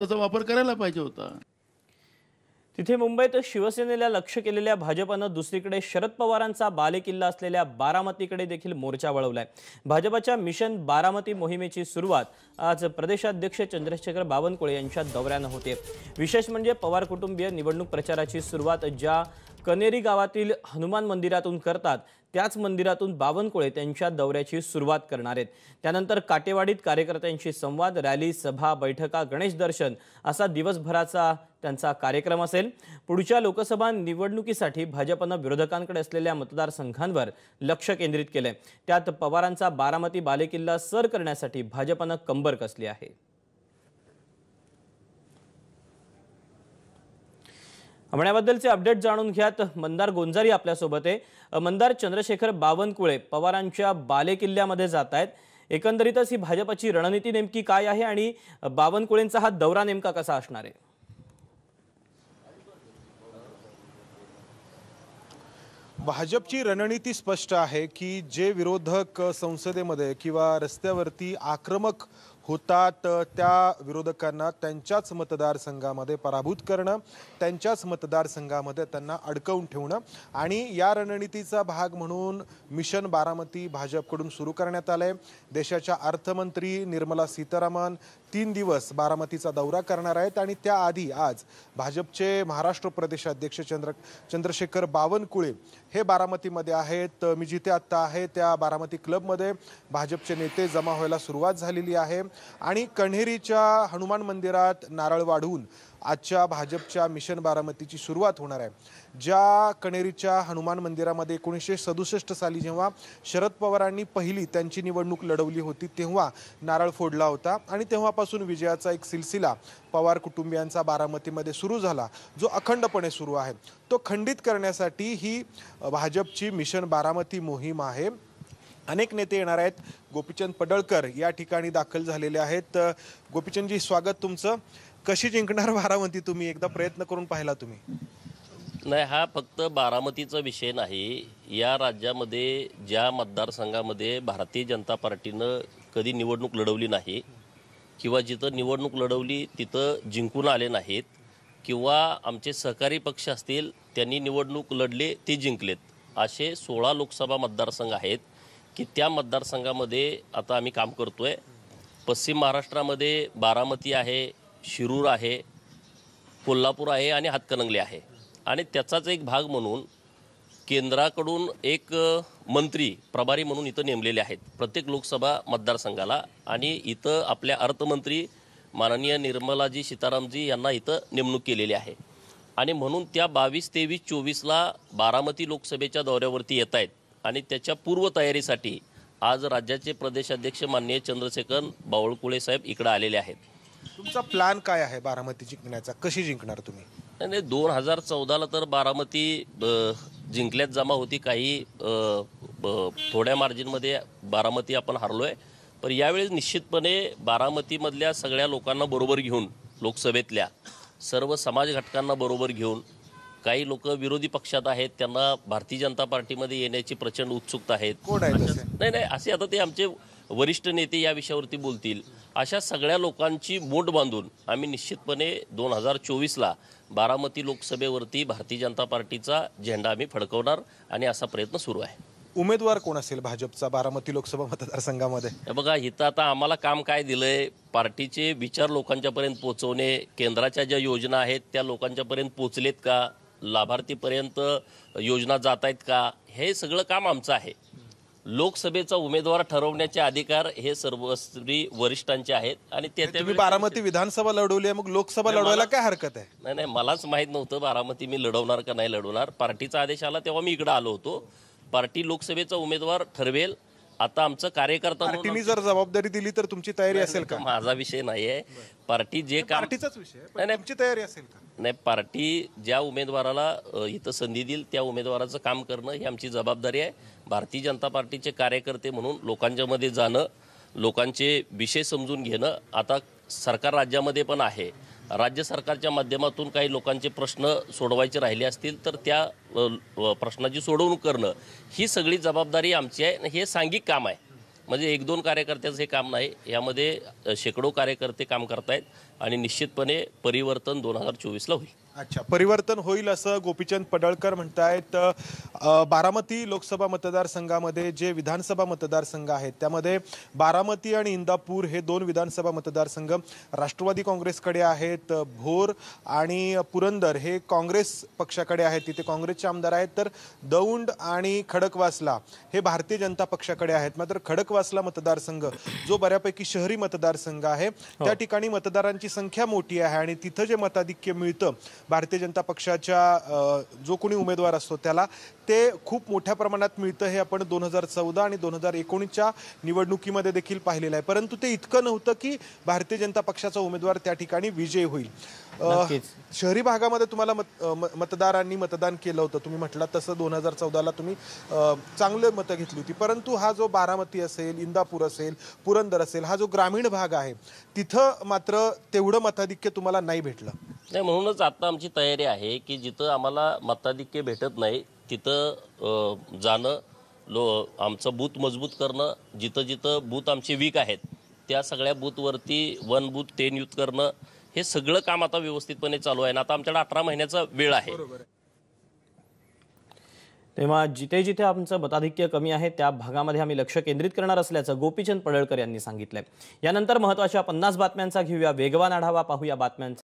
त्याचा वापर करायला पाहिजे होता तिथे मुंबईत शिवसेनेला लक्ष केलेल्या भाजपनं दुसरीकडे शरद पवारांचा बालेकिल्ला असलेल्या बारामतीकडे देखील मोर्चा वळवलाय भाजपाच्या मिशन बारामती मोहिमेची सुरुवात आज प्रदेशाध्यक्ष चंद्रशेखर बावनकुळे यांच्या दौऱ्यानं होते विशेष म्हणजे पवार कुटुंबीय निवडणूक प्रचाराची सुरुवात ज्या कनेरी गावातील हनुमान मंदिरातून करतात त्याच मंदिरातून बावनकुळे त्यांच्या दौऱ्याची सुरुवात करणार आहेत त्यानंतर काटेवाडीत कार्यकर्त्यांशी संवाद रॅली सभा बैठका गणेश दर्शन असा दिवसभराचा त्यांचा कार्यक्रम असेल पुढच्या लोकसभा निवडणुकीसाठी भाजपनं विरोधकांकडे असलेल्या मतदारसंघांवर लक्ष केंद्रित केलंय त्यात पवारांचा बारामती बालेकिल्ला सर करण्यासाठी भाजपनं कंबर कसली आहे म्हणण्याबद्दलचे अपडेट जाणून घ्यात मंदार गोंजारी आपल्यासोबत आहे मंदार चंद्रशेखर बावनकुळे पवारांच्या बालेकिल्ल्यामध्ये जात आहेत एकंदरीतच ही भाजपाची रणनीती नेमकी काय आहे आणि बावनकुळेंचा हा दौरा नेमका कसा असणार आहे भाजपची रणनीती स्पष्ट आहे की जे विरोधक संसदेमध्ये किंवा रस्त्यावरती आक्रमक होतात त्या विरोधकांना त्यांच्याच मतदारसंघामध्ये पराभूत करणं त्यांच्याच मतदारसंघामध्ये त्यांना अडकवून ठेवणं आणि या रणनीतीचा भाग म्हणून मिशन बारामती भाजपकडून सुरू करण्यात आलं आहे देशाच्या अर्थमंत्री निर्मला सीतारामन तीन दिवस बारामतीचा दौरा करणार आहेत आणि त्याआधी आज भाजपचे महाराष्ट्र प्रदेशाध्यक्ष चंद्र चंद्रशेखर बावनकुळे हे बारामतीमध्ये आहेत मी जिथे आत्ता आहे त्या बारामती क्लबमध्ये भाजपचे नेते जमा व्हायला सुरुवात झालेली आहे आणि कण्हेरीच्या हनुमान मंदिरात नारळ वाढून आजच्या भाजपच्या मिशन बारामतीची सुरुवात होणार आहे ज्या कणेरीच्या हनुमान मंदिरामध्ये एकोणीसशे सदुसष्ट साली जेव्हा शरद पवारांनी पहिली त्यांची निवडणूक लढवली होती तेव्हा नारळ फोडला होता आणि तेव्हापासून विजयाचा एक सिलसिला पवार कुटुंबियांचा बारामतीमध्ये सुरू झाला जो अखंडपणे सुरू आहे तो खंडित करण्यासाठी ही भाजपची मिशन बारामती मोहीम आहे अनेक नेते येणार आहेत गोपीचंद पडळकर या ठिकाणी दाखल झालेले आहेत गोपीचंदजी स्वागत तुमचं कशी जिंकणार बारामती तुम्ही एकदा प्रयत्न करून पाहिला तुम्ही नाही हा फक्त बारामतीचा विषय नाही या राज्यामध्ये ज्या मतदारसंघामध्ये भारतीय जनता पार्टीनं कधी निवडणूक लढवली नाही किंवा जिथं निवडणूक लढवली तिथं जिंकून आले नाहीत किंवा आमचे सहकारी पक्ष असतील त्यांनी निवडणूक लढले ते जिंकलेत असे सोळा लोकसभा मतदारसंघ आहेत की त्या मतदारसंघामध्ये आता आम्ही काम करतो आहे पश्चिम महाराष्ट्रामध्ये बारामती आहे शिरूर आहे कोल्हापूर आहे आणि हातकणंगले आहे आणि त्याचाच एक भाग म्हणून केंद्राकडून एक मंत्री प्रभारी म्हणून इथं नेमलेले आहेत प्रत्येक लोकसभा मतदारसंघाला आणि इथं आपल्या अर्थमंत्री माननीय निर्मलाजी सीतारामजी यांना इथं नेमणूक केलेली आहे आणि म्हणून त्या बावीस तेवीस चोवीसला बारामती लोकसभेच्या दौऱ्यावरती येत आहेत आणि त्याच्या पूर्वतयारीसाठी आज राज्याचे प्रदेशाध्यक्ष माननीय चंद्रशेखर बावळकुळे साहेब इकडे आलेले आहेत तुमचा प्लॅन काय आहे बारामती जिंकण्याचा कशी जिंकणार तुम्ही नाही नाही दोन हजार चौदाला तर बारामती जिंकल्यात जमा होती काही थोड्या मार्जिनमध्ये बारामती आपण हारलो आहे पण यावेळी निश्चितपणे बारामतीमधल्या सगळ्या लोकांना बरोबर घेऊन लोकसभेतल्या सर्व समाज घटकांना बरोबर घेऊन काही लोक विरोधी पक्षात आहेत त्यांना भारतीय जनता पार्टीमध्ये येण्याची प्रचंड उत्सुकता आहेत कोण आहे नाही नाही असे आता ते आमचे वरिष्ठ नेते या विषयावरती बोलतील अशा सगळ्या लोकांची बोट बांधून आम्ही निश्चितपणे दोन हजार चोवीसला बारामती लोकसभेवरती भारतीय जनता पार्टीचा झेंडा आम्ही फडकवणार आणि असा प्रयत्न सुरू आहे उमेदवार कोण असेल भाजपचा बारामती लोकसभा मतदारसंघामध्ये बघा इथं आता आम्हाला काम काय दिलंय पार्टीचे विचार लोकांच्यापर्यंत पोहोचवणे केंद्राच्या ज्या योजना आहेत त्या लोकांच्यापर्यंत पोहोचलेत का लाभार्थीपर्यंत योजना जात आहेत का हे सगळं काम आमचं आहे लोकसभेचा उमेदवार ठरवण्याचे अधिकार हे सर्व स्त्री वरिष्ठांचे आहेत आणि ते तुम्ही बारामती विधानसभा लढवली आहे मग लोकसभा लढवायला काय हरकत आहे नाही नाही मलाच माहीत नव्हतं बारामती मी लढवणार का नाही लढवणार पार्टीचा आदेश आला तेव्हा मी इकडे आलो होतो पार्टी लोकसभेचा उमेदवार ठरवेल आता आमचं कार्यकर्ता तुम्ही जर जबाबदारी दिली तर तुमची तयारी असेल का माझा विषय नाही आहे पार्टी जे पार्टीचाच विषय नाही तुमची तयारी असेल का नाही पार्टी ज्या उमेदवाराला इथं संधी देईल त्या उमेदवाराचं काम करणं ही आमची जबाबदारी आहे भारतीय जनता पार्टीचे कार्यकर्ते म्हणून लोकांच्यामध्ये जाणं लोकांचे विषय समजून घेणं आता सरकार राज्यामध्ये पण आहे राज्य सरकारच्या माध्यमातून काही लोकांचे प्रश्न सोडवायचे राहिले असतील तर त्या प्रश्नाची सोडवणूक करणं ही सगळी जबाबदारी आमची आहे हे सांघिक काम आहे म्हणजे एक दोन कार्यकर्त्याचं हे काम नाही यामध्ये शेकडो कार्यकर्ते काम करतायत आणि निश्चितपणे परिवर्तन दोन हजार चोवीसला होईल अच्छा परिवर्तन होईल असं गोपीचंद पडळकर आहेत बारामती लोकसभा मतदारसंघामध्ये जे विधानसभा मतदारसंघ आहेत त्यामध्ये बारामती आणि इंदापूर हे दोन विधानसभा मतदारसंघ राष्ट्रवादी काँग्रेसकडे आहेत भोर आणि पुरंदर हे काँग्रेस पक्षाकडे आहेत तिथे काँग्रेसचे आमदार आहेत तर दौंड आणि खडकवासला हे भारतीय जनता पक्षाकडे आहेत मात्र खडकवासला मतदारसंघ जो बऱ्यापैकी शहरी मतदारसंघ आहे त्या हो. ठिकाणी मतदारांची संख्या मोठी आहे आणि तिथं जे मताधिक्य मिळतं भारतीय जनता पक्षाच्या जो कोणी उमेदवार असतो त्याला ते खूप मोठ्या प्रमाणात मिळतं हे आपण दोन हजार चौदा आणि दोन हजार एकोणीसच्या निवडणुकीमध्ये देखील पाहिलेलं आहे परंतु ते इतकं नव्हतं की भारतीय जनता पक्षाचा उमेदवार त्या ठिकाणी विजय होईल शहरी भागामध्ये तुम्हाला मत मतदारांनी मतदान केलं होतं तुम्ही म्हटलं तसं दोन हजार चौदाला तुम्ही चांगलं मतं घेतली होती परंतु हा जो बारामती असेल इंदापूर असेल पुरंदर असेल हा जो ग्रामीण भाग आहे तिथं मात्र तेवढं मताधिक्य तुम्हाला नाही भेटलं नाही म्हणूनच आता आमची तयारी आहे की जिथं आम्हाला मताधिक्य भेटत नाही तिथं जाणं लो आमचं बूथ मजबूत करणं जिथं जिथं बूथ आमचे वीक आहेत त्या सगळ्या बूथवरती वन बूथ टेन युथ करणं हे सगळं काम आता व्यवस्थितपणे चालू आहे ना आता आमच्याकडे अठरा महिन्याचा वेळ आहे तेव्हा जिथे जिथे आमचं मताधिक्य कमी आहे त्या भागामध्ये आम्ही लक्ष केंद्रित करणार असल्याचं गोपीचंद पडळकर यांनी सांगितलंय यानंतर महत्वाच्या पन्नास बातम्यांचा घेऊया वेगवान आढावा पाहूया बातम्यांचा